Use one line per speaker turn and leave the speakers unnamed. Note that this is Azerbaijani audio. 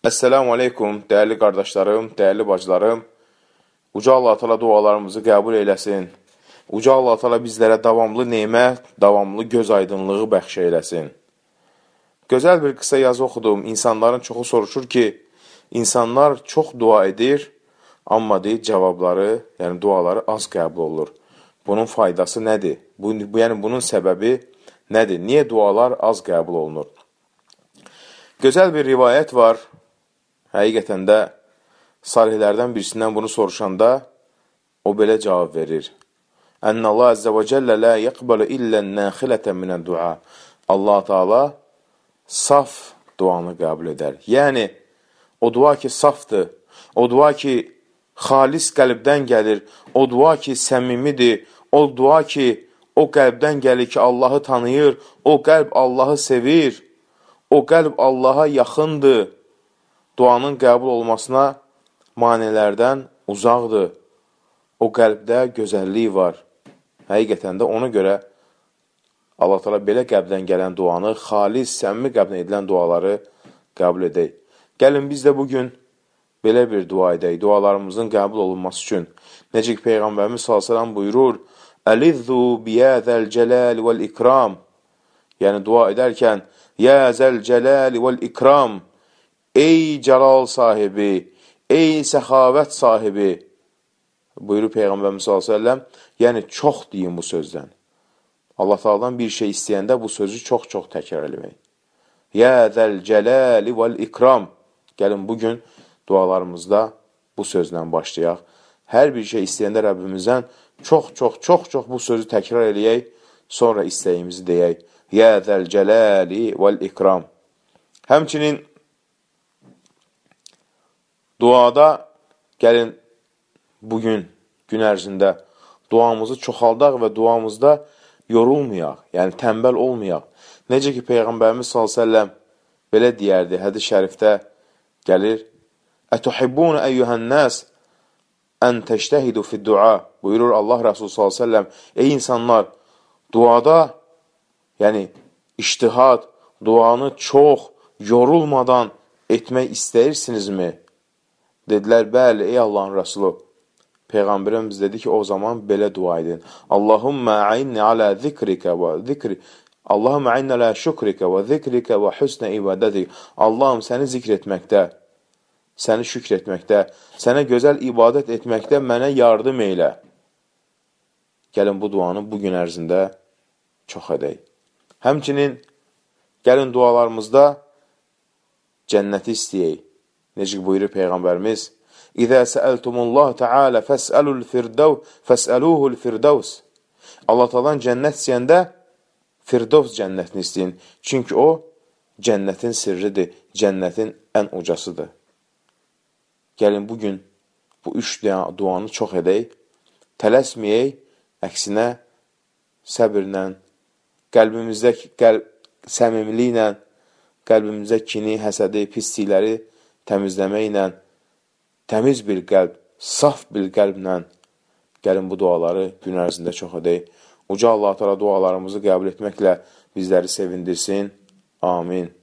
Əssəlamu aleykum, dəyərli qardaşlarım, dəyərli bacılarım. Uca Allah Teala dualarımızı qəbul eləsin. Uca Allah Teala bizlərə davamlı nemət, davamlı göz aydınlığı bəxş eləsin. Gözəl bir qısa yazı oxudum. İnsanların çoxu soruşur ki, insanlar çox dua edir, amma deyir cavabları, yəni duaları az qəbul olur. Bunun faydası nədir? Bu, yəni bunun səbəbi nədir? Niyə dualar az qəbul olunur? Gözəl bir rivayət var. Həqiqətən də salihlərdən birisindən bunu soruşanda o belə cavab verir. Ənə Allah Əzzə və Cəllə lə yəqbələ illən nəxilətən minə dua. Allah Taala saf duanı qəbul edər. Yəni, o dua ki, safdır, o dua ki, xalis qəlbdən gəlir, o dua ki, səmimidir, o dua ki, o qəlbdən gəlir ki, Allahı tanıyır, o qəlb Allahı sevir, o qəlb Allaha yaxındır duanın qəbul olmasına manelərdən uzaqdır. O qəlbdə gözəllik var. Həqiqətən də ona görə Allah təala belə qəlbdən gələn duanı, xalis, səmimi qəlbdən edilən duaları qəbul edək. Gəlin biz də bu gün belə bir dua edək. Dualarımızın qəbul olunması üçün necə ki peyğəmbərimiz sallallahu əleyhi buyurur: "Əlizu biyazəl cəlal vəl ikram." Yəni dua edərkən: "Ya zəl cəlal vəl ikram." Ey cəlal sahibi, ey səxavət sahibi, buyurur Peyğəmbərimiz s.ə.v, yəni çox deyin bu sözdən. Allah Taala'dan bir şey istəyəndə bu sözü çox-çox təkrar eləmək. Ya zəl cəlali vəl ikram. Gəlin bu gün dualarımızda bu sözlə başlayaq. Hər bir şey istəyəndə Rəbbimizdən çox-çox çox-çox bu sözü təkrar eləyək, sonra istəyimizi deyək. Ya zəl cəlali vəl ikram. Həmçinin Duada gəlin bugün gün ərzində duamızı çoxaldaq və duamızda yorulmayaq, yəni tənbəl olmayaq. Necə ki, Peyğəmbərimiz s.ə.v belə deyərdi, hədis şərifdə gəlir, Ətuhibbun əyyuhən nəs ən təştəhidu fid dua buyurur Allah Rəsulü s.ə.v Ey insanlar, duada, yəni iştihad, duanı çox yorulmadan etmək istəyirsinizmi? Dedilər, bəli, ey Allahın rəsulu. Peyğəmbərimiz dedi ki, o zaman belə dua edin. Allahummə aynni alə zikrikə və zikri. Allahummə aynni alə şükrikə və zikrikə və hüsnə ibadətik. Allahım, səni zikr etməkdə, səni şükr etməkdə, sənə gözəl ibadət etməkdə mənə yardım eylə. Gəlin bu duanı bugün ərzində çox edək. Həmçinin gəlin dualarımızda cənnəti istəyək. Necə buyurur Peyğəmbərimiz, İzə səəltumullah Teala fəsəlul firdav, fəsəluhul firdavs. Allah talan cənnət istəyəndə firdovs cənnətini istəyin. Çünki o, cənnətin sirridir, cənnətin ən ucasıdır. Gəlin, bugün bu üç duanı çox edək, tələsməyək, əksinə səbirlə, qəlbimizdə qəlb, səmimliklə, qəlbimizdə kini, həsədi, pislikləri təmizləməklə, təmiz bir qəlb, saf bir qəlblə gəlin bu duaları gün ərzində çox edək. Uca Allah-u Teala dualarımızı qəbul etməklə bizləri sevindirsin. Amin.